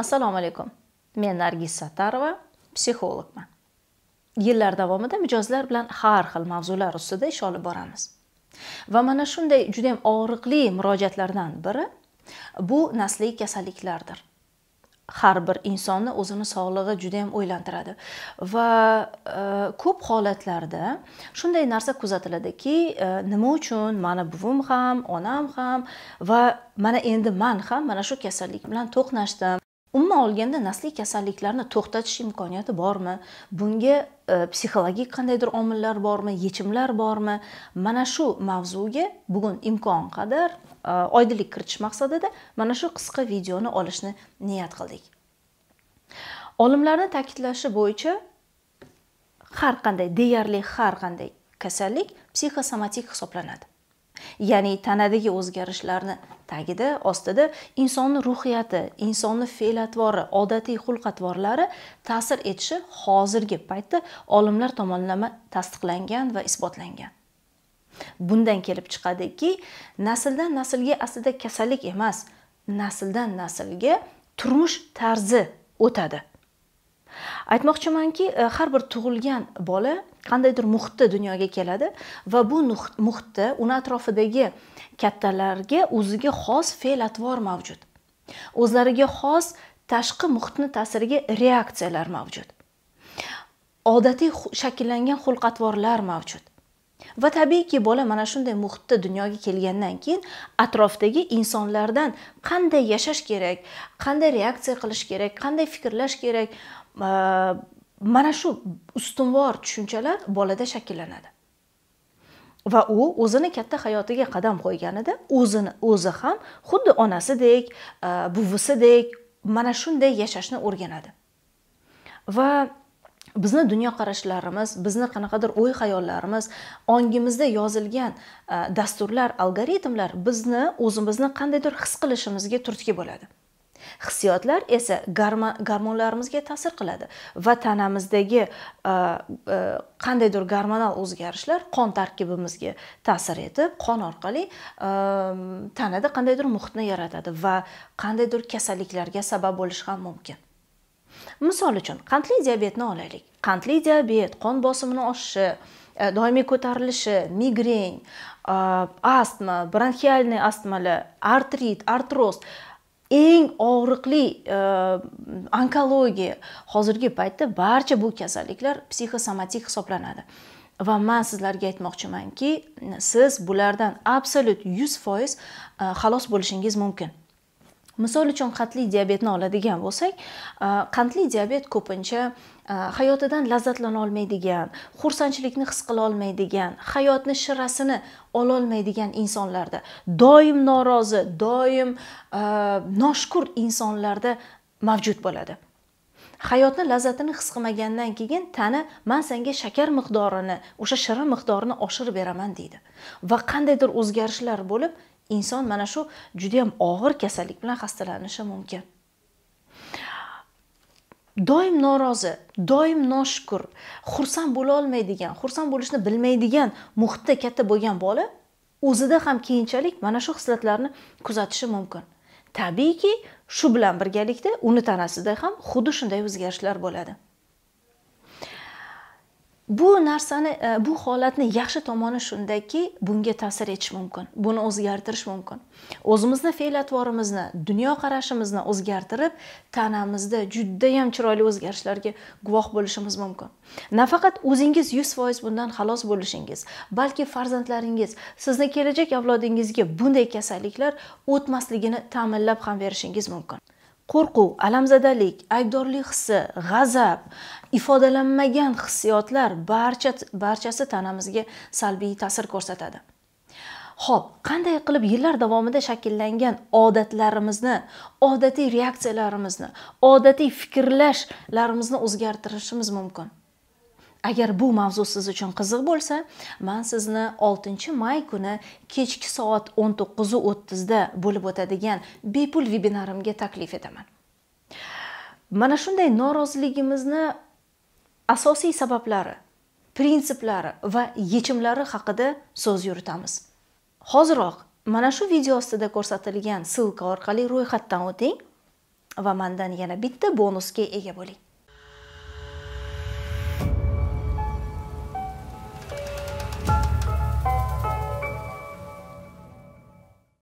assalomu alaykum men nargiz sattarova psixologman yillar davomida mijozlar bilan har xil mavzular ustida ish olib boramiz va mana shunday juda yam og'riqli murojaatlardan biri bu nasliy kasalliklardir har bir insonni o'zini sog'lig'i juda yam o'ylantiradi va e, ko'p holatlarda shunday narsa kuzatiladiki e, nima uchun mani buvim ham onam ham va mana endi man ham mana shu kasallik bilan to'qnashdim umuman olganda nasliy kasalliklarni to'xtatish imkoniyati bormi bunga e, psixologik qandaydir omillar bormi yechimlar bormi mana shu mavzuga bugun imkon qadar e, oydinlik kiritish maqsadida mana shu qisqa videoni olishni niyat qildik olimlarni ta'kidlashi bo'yicha har qanday deyarli har qanday kasallik psixosomatik hisoblanadi ya'ni tanadagi o'zgarishlarni tagida ostida insonni ruhiyati insonni fe'l atvori odatiy xulq atvorlari ta'sir etishi hozirgi paytda olimlar tomonidan tasdiqlangan va isbotlangan bundan kelib chiqadiki nasldan naslga aslida kasallik emas nasldan naslga turmush tarzi o'tadi aytmoqchimanki e, har bir tug'ilgan bola qandaydir muhitda dunyoga keladi va bu muhitda uni atrofidagi kattalarga o'ziga xos fe'l atvor mavjud o'zlariga xos tashqi muhitni ta'siriga reaksiyalar mavjud odatiy shakllangan xulq atvorlar mavjud va tabiiyki bola mana shunday muhitda dunyoga kelgandan keyin atrofdagi insonlardan qanday yashash kerak qanday reaksiya qilish kerak qanday fikrlash kerak Э, mana shu ustunvor tushunchalar bolada shakllanadi va u o'zini katta hayotiga qadam qo'yganida o'zini o'zi ham xuddi onasidek buvisidek mana shunday yashashni o'rganadi va bizni dunyoqarashlarimiz bizni qanaqadir o'y xayollarimiz ongimizda yozilgan e, dasturlar algoritmlar bizni o'zimizni qandaydir his qilishimizga turtki bo'ladi hissiyotlar esa gormonlarimizga ta'sir qiladi va tanamizdagi e, e, qandaydir gormonal o'zgarishlar qon tarkibimizga ta'sir etib qon orqali e, tanada qandaydir muhitni yaratadi va qandaydir kasalliklarga sabab bo'lishi ham mumkin misol uchun qandli diabetni olaylik qandli diabet qon bosimini oshishi doimiy ko'tarilishi migren astma bronxialniy astmalar artrit artroz eng og'riqli e, onkologiya hozirgi paytda barcha bu kasalliklar psixosomatik hisoblanadi va man sizlarga aytmoqchimanki siz bulardan absolyut yuz foiz e, xalos bo'lishingiz mumkin misol uchun qandli diabetni oladigan bo'lsak qandli diabet ko'pincha hayotidan lazzatlana olmaydigan xursandchilikni his qila olmaydigan hayotni shirasini ololmaydigan insonlarda doim norozi doim noshkur insonlarda mavjud bo'ladi hayotni lazzatini his qilmagandan keyin tana man senga shakar miqdorini o'sha shirin miqdorini oshirib beraman deydi va qandaydir o'zgarishlar bo'lib inson mana shu judayam og'ir kasallik bilan xastalanishi mumkin doim norozi doim noshukur xursand bo'la olmaydigan xursand bo'lishni bilmaydigan muhitda katta bo'lgan bola o'zida ham keyinchalik mana shu xislatlarni kuzatishi mumkin tabiiyki shu bilan birgalikda uni tanasida ham xuddi shunday o'zgarishlar bo'ladi bu narsani e, bu holatni yaxshi tomoni shundaki bunga ta'sir etish mumkin buni o'zgartirish mumkin o'zimizni fe'l atvorimizni dunyoqarashimizni o'zgartirib tanamizda judayam chiroyli o'zgarishlarga guvoh bo'lishimiz mumkin nafaqat o'zingiz yuz foiz bundan xalos bo'lishingiz balki farzandlaringiz sizni kelajak avlodingizga bunday kasalliklar o'tmasligini ta'minlab ham berishingiz mumkin qo'rquv alamzadalik aybdorlik hissi g'azab ifodalanmagan hissiyotlar barcha barchasi tanamizga salbiy ta'sir ko'rsatadi Xo'p, qanday qilib yillar davomida shakllangan odatlarimizni, odatiy reaksiyalarimizni, odatiy fikrlashlarimizni o'zgartirishimiz mumkin? agar bu mavzu siz uchun qiziq bo'lsa man sizni 6 may kuni kechki soat 19:30 da bo'lib o'tadigan bepul vebinarimga taklif etaman mana shunday noroziligimizni asosiy sabablari prinsiplari va yechimlari haqida so'z yuritamiz hoziroq mana shu video ostida ko'rsatilgan ssilka orqali ro'yxatdan o'ting va mandan yana bitta bonusga ega bo'ling